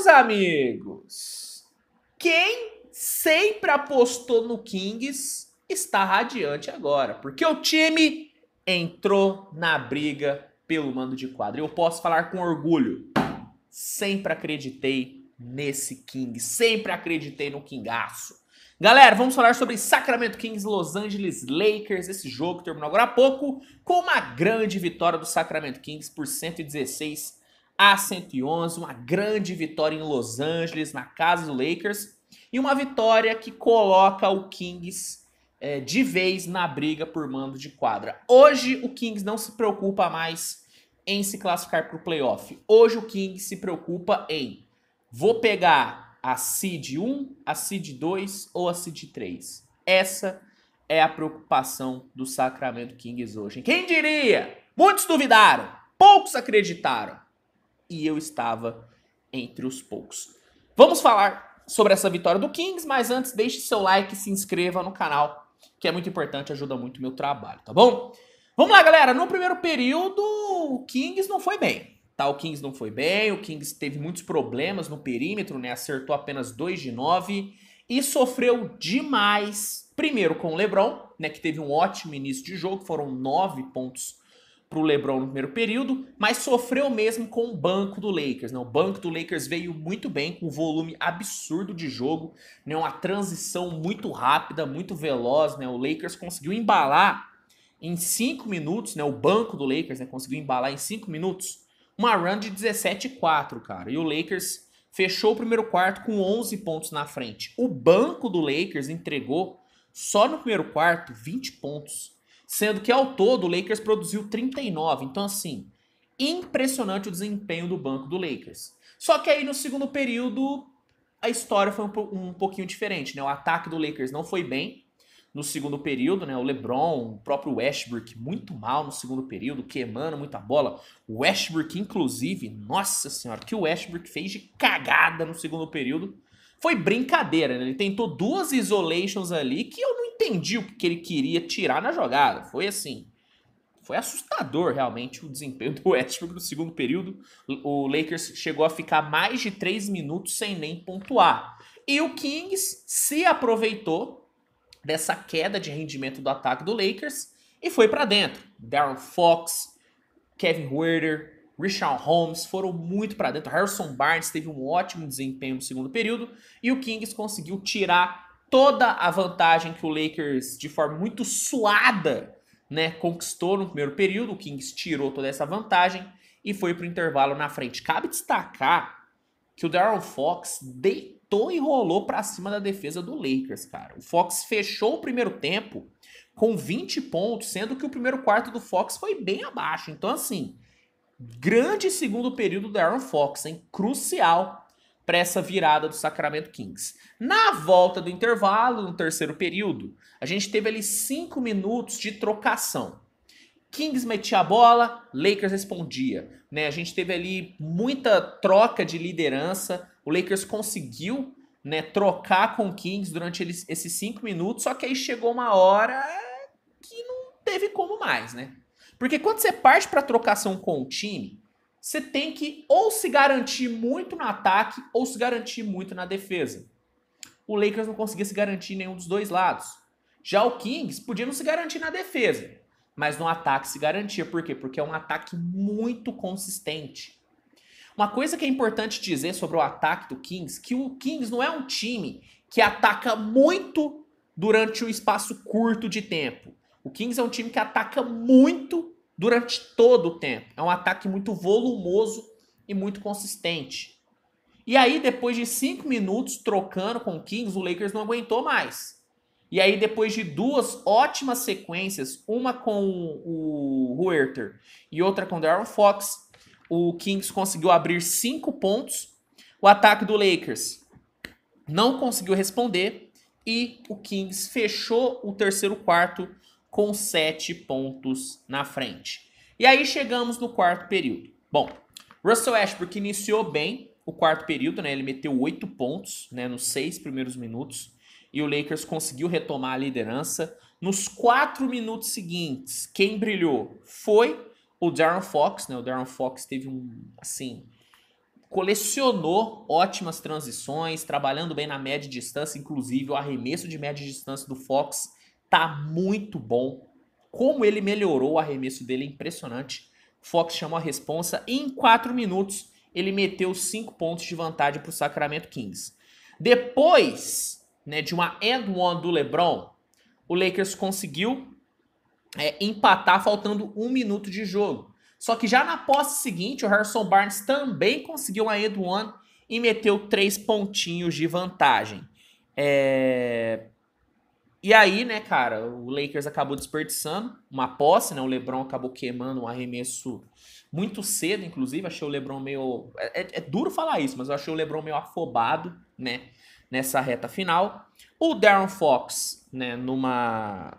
meus amigos, quem sempre apostou no Kings está radiante agora, porque o time entrou na briga pelo mando de quadra. Eu posso falar com orgulho. Sempre acreditei nesse King, sempre acreditei no Kingaço. Galera, vamos falar sobre Sacramento Kings, Los Angeles Lakers, esse jogo terminou agora há pouco com uma grande vitória do Sacramento Kings por 116 a 111, uma grande vitória em Los Angeles, na casa do Lakers, e uma vitória que coloca o Kings é, de vez na briga por mando de quadra. Hoje o Kings não se preocupa mais em se classificar para o playoff. Hoje o Kings se preocupa em vou pegar a seed 1, a seed 2 ou a seed 3. Essa é a preocupação do Sacramento Kings hoje. Quem diria? Muitos duvidaram, poucos acreditaram e eu estava entre os poucos. Vamos falar sobre essa vitória do Kings, mas antes deixe seu like, se inscreva no canal, que é muito importante, ajuda muito o meu trabalho, tá bom? Vamos lá, galera. No primeiro período, o Kings não foi bem. Tá, o Kings não foi bem, o Kings teve muitos problemas no perímetro, né? Acertou apenas 2 de 9 e sofreu demais. Primeiro com o LeBron, né, que teve um ótimo início de jogo, foram 9 pontos para o LeBron no primeiro período, mas sofreu mesmo com o banco do Lakers. Né? O banco do Lakers veio muito bem, com um volume absurdo de jogo, né? uma transição muito rápida, muito veloz. Né? O Lakers conseguiu embalar em 5 minutos, né? o banco do Lakers né? conseguiu embalar em 5 minutos uma run de 17-4, cara. E o Lakers fechou o primeiro quarto com 11 pontos na frente. O banco do Lakers entregou só no primeiro quarto 20 pontos sendo que ao todo o Lakers produziu 39. Então, assim, impressionante o desempenho do banco do Lakers. Só que aí no segundo período a história foi um, pouquinho diferente, né? O ataque do Lakers não foi bem no segundo período, né? O LeBron, o próprio Westbrook muito mal no segundo período, queimando muita bola. O Westbrook inclusive, nossa senhora, que o Westbrook fez de cagada no segundo período. Foi brincadeira, né? Ele tentou duas isolations ali que eu não entendi o que ele queria tirar na jogada. Foi assim. Foi assustador realmente o desempenho do Westbrook no segundo período. O Lakers chegou a ficar mais de três minutos sem nem pontuar. E o Kings se aproveitou dessa queda de rendimento do ataque do Lakers e foi para dentro. Darren Fox, Kevin Werder, Richard Holmes foram muito para dentro. Harrison Barnes teve um ótimo desempenho no segundo período e o Kings conseguiu tirar toda a vantagem que o Lakers, de forma muito suada, né, conquistou no primeiro período. O Kings tirou toda essa vantagem e foi pro intervalo na frente. Cabe destacar que o Darren Fox deitou e rolou para cima da defesa do Lakers, cara. O Fox fechou o primeiro tempo com 20 pontos, sendo que o primeiro quarto do Fox foi bem abaixo. Então, assim. Grande segundo período do Aaron Fox, hein? Crucial para essa virada do Sacramento Kings. Na volta do intervalo, no terceiro período, a gente teve ali cinco minutos de trocação. Kings metia a bola, Lakers respondia. Né? A gente teve ali muita troca de liderança. O Lakers conseguiu né, trocar com o Kings durante eles, esses cinco minutos, só que aí chegou uma hora que não teve como mais, né? Porque quando você parte para trocação com o time, você tem que ou se garantir muito no ataque ou se garantir muito na defesa. O Lakers não conseguia se garantir nenhum dos dois lados. Já o Kings podia não se garantir na defesa, mas no ataque se garantia. Por quê? Porque é um ataque muito consistente. Uma coisa que é importante dizer sobre o ataque do Kings, que o Kings não é um time que ataca muito durante um espaço curto de tempo. O Kings é um time que ataca muito durante todo o tempo. É um ataque muito volumoso e muito consistente. E aí, depois de cinco minutos trocando com o Kings, o Lakers não aguentou mais. E aí, depois de duas ótimas sequências, uma com o Huerter e outra com o Darren Fox, o Kings conseguiu abrir cinco pontos. O ataque do Lakers não conseguiu responder. E o Kings fechou o terceiro quarto com 7 pontos na frente. E aí chegamos no quarto período. Bom, Russell Ashbrook iniciou bem o quarto período, né? Ele meteu 8 pontos né, nos seis primeiros minutos. E o Lakers conseguiu retomar a liderança. Nos quatro minutos seguintes, quem brilhou foi o Darren Fox, né? O Darren Fox teve um, assim, colecionou ótimas transições, trabalhando bem na média de distância, inclusive o arremesso de média de distância do Fox tá muito bom. Como ele melhorou o arremesso dele, é impressionante. Fox chamou a responsa e em 4 minutos ele meteu 5 pontos de vantagem para o Sacramento Kings. Depois né, de uma end one do LeBron, o Lakers conseguiu é, empatar faltando um minuto de jogo. Só que já na posse seguinte, o Harrison Barnes também conseguiu uma end one e meteu três pontinhos de vantagem. É... E aí, né, cara, o Lakers acabou desperdiçando uma posse, né? O LeBron acabou queimando um arremesso muito cedo, inclusive. Achei o LeBron meio. É, é, é duro falar isso, mas eu achei o LeBron meio afobado, né? Nessa reta final. O Darren Fox, né, numa,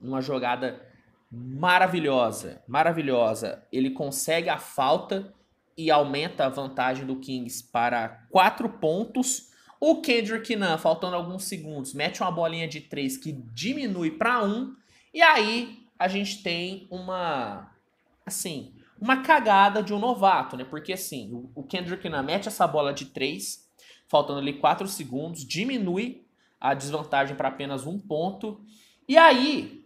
numa jogada maravilhosa, maravilhosa, ele consegue a falta e aumenta a vantagem do Kings para quatro pontos o Kendrick Nunn, faltando alguns segundos, mete uma bolinha de três que diminui para um. E aí a gente tem uma. Assim, uma cagada de um novato, né? Porque assim, o Kendrick Nunn mete essa bola de três, faltando ali quatro segundos, diminui a desvantagem para apenas um ponto. E aí,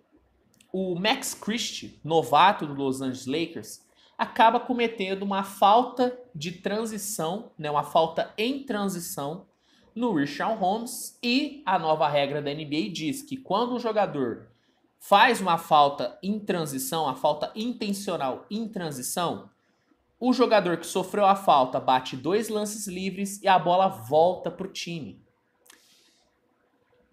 o Max Christie, novato do Los Angeles Lakers, acaba cometendo uma falta de transição, né? Uma falta em transição no Richard Holmes. E a nova regra da NBA diz que quando um jogador faz uma falta em transição, a falta intencional em transição, o jogador que sofreu a falta bate dois lances livres e a bola volta para o time.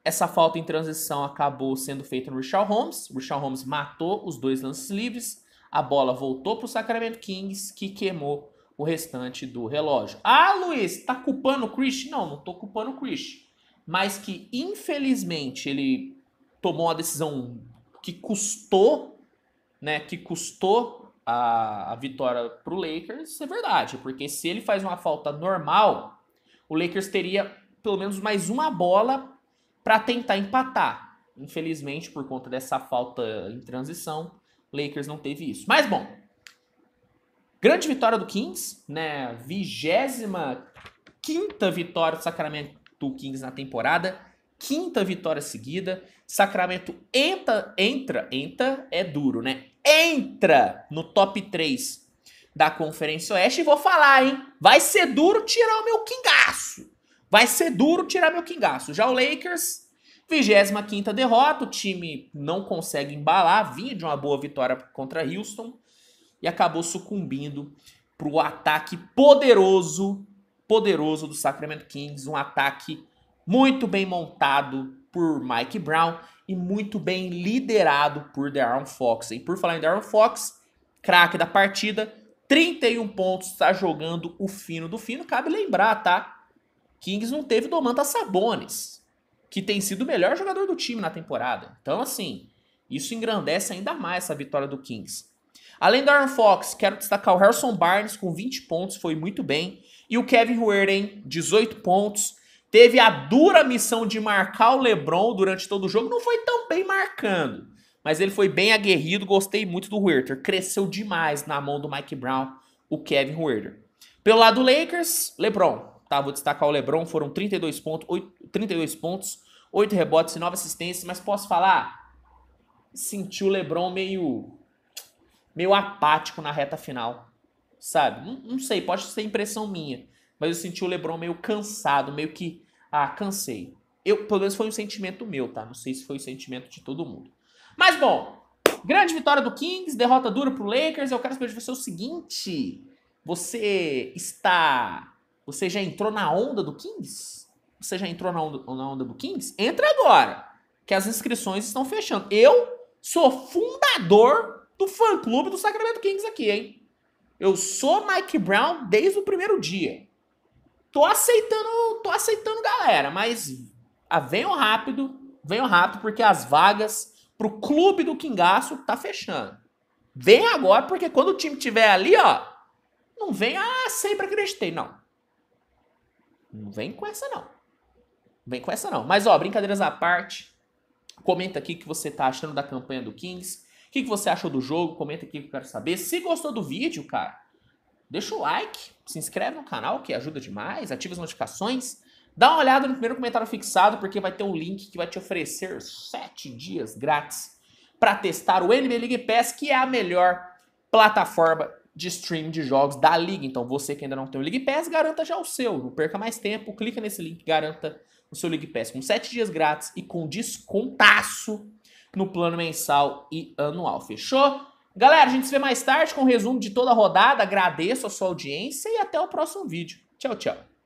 Essa falta em transição acabou sendo feita no Richard Holmes. O Richard Holmes matou os dois lances livres. A bola voltou para o Sacramento Kings, que queimou o restante do relógio. Ah, Luiz, tá culpando o Chris? Não, não tô culpando o Chris. Mas que, infelizmente, ele tomou a decisão que custou, né? Que custou a, a vitória pro Lakers, é verdade. Porque se ele faz uma falta normal, o Lakers teria pelo menos mais uma bola para tentar empatar. Infelizmente, por conta dessa falta em transição, Lakers não teve isso. Mas bom, Grande vitória do Kings, né? 25 quinta vitória do Sacramento Kings na temporada, quinta vitória seguida. Sacramento entra, entra, entra, é duro, né? Entra no top 3 da Conferência Oeste e vou falar, hein? Vai ser duro tirar o meu quingaço. Vai ser duro tirar meu quingaço. Já o Lakers, 25 derrota, o time não consegue embalar, vinha de uma boa vitória contra Houston e acabou sucumbindo para o ataque poderoso, poderoso do Sacramento Kings, um ataque muito bem montado por Mike Brown e muito bem liderado por Darren Fox. E por falar em Darren Fox, craque da partida, 31 pontos, está jogando o fino do fino. Cabe lembrar, tá? Kings não teve Domantas Sabones, que tem sido o melhor jogador do time na temporada. Então, assim, isso engrandece ainda mais essa vitória do Kings. Além do Aaron Fox, quero destacar o Harrison Barnes com 20 pontos, foi muito bem. E o Kevin Huerden, 18 pontos. Teve a dura missão de marcar o LeBron durante todo o jogo, não foi tão bem marcando. Mas ele foi bem aguerrido, gostei muito do Huerter. Cresceu demais na mão do Mike Brown, o Kevin Huerter. Pelo lado do Lakers, LeBron. Tá, vou destacar o LeBron, foram 32 pontos, 8, 32 pontos, 8 rebotes e 9 assistências, mas posso falar? Senti o LeBron meio meio apático na reta final, sabe? Não, não sei, pode ser impressão minha, mas eu senti o LeBron meio cansado, meio que, ah, cansei. Eu, pelo menos foi um sentimento meu, tá? Não sei se foi o um sentimento de todo mundo. Mas bom, grande vitória do Kings, derrota dura pro Lakers. Eu quero saber de você o seguinte: você está. Você já entrou na onda do Kings? Você já entrou na onda, na onda do Kings? Entra agora, que as inscrições estão fechando. Eu sou fundador do fã-clube do Sacramento Kings aqui, hein? Eu sou Mike Brown desde o primeiro dia. Tô aceitando, tô aceitando galera, mas ah, venham rápido, venham rápido porque as vagas pro clube do Kingaço tá fechando. Vem agora porque quando o time tiver ali, ó, não vem ah, sempre acreditei, não. Não vem com essa não. Vem com essa não. Mas ó, brincadeiras à parte, comenta aqui o que você tá achando da campanha do Kings. O que, que você achou do jogo? Comenta aqui que eu quero saber. Se gostou do vídeo, cara, deixa o like, se inscreve no canal que ajuda demais, ativa as notificações. Dá uma olhada no primeiro comentário fixado, porque vai ter um link que vai te oferecer 7 dias grátis para testar o NBA League Pass, que é a melhor plataforma de stream de jogos da liga. Então, você que ainda não tem o League Pass, garanta já o seu. Não perca mais tempo, clica nesse link, garanta o seu League Pass com 7 dias grátis e com descontaço no plano mensal e anual. Fechou? Galera, a gente se vê mais tarde com o um resumo de toda a rodada. Agradeço a sua audiência e até o próximo vídeo. Tchau, tchau.